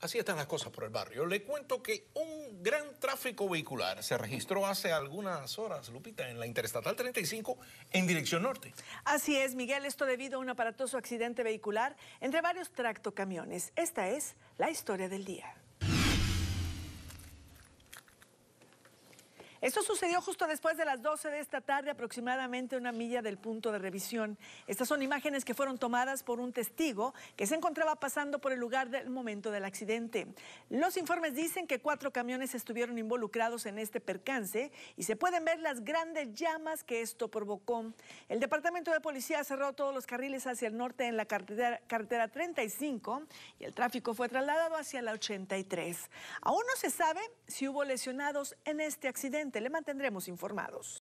Así están las cosas por el barrio. Le cuento que un gran tráfico vehicular se registró hace algunas horas, Lupita, en la Interestatal 35 en dirección norte. Así es, Miguel, esto debido a un aparatoso accidente vehicular entre varios tractocamiones. Esta es la historia del día. Esto sucedió justo después de las 12 de esta tarde, aproximadamente una milla del punto de revisión. Estas son imágenes que fueron tomadas por un testigo que se encontraba pasando por el lugar del momento del accidente. Los informes dicen que cuatro camiones estuvieron involucrados en este percance y se pueden ver las grandes llamas que esto provocó. El Departamento de Policía cerró todos los carriles hacia el norte en la carretera 35 y el tráfico fue trasladado hacia la 83. Aún no se sabe si hubo lesionados en este accidente le mantendremos informados.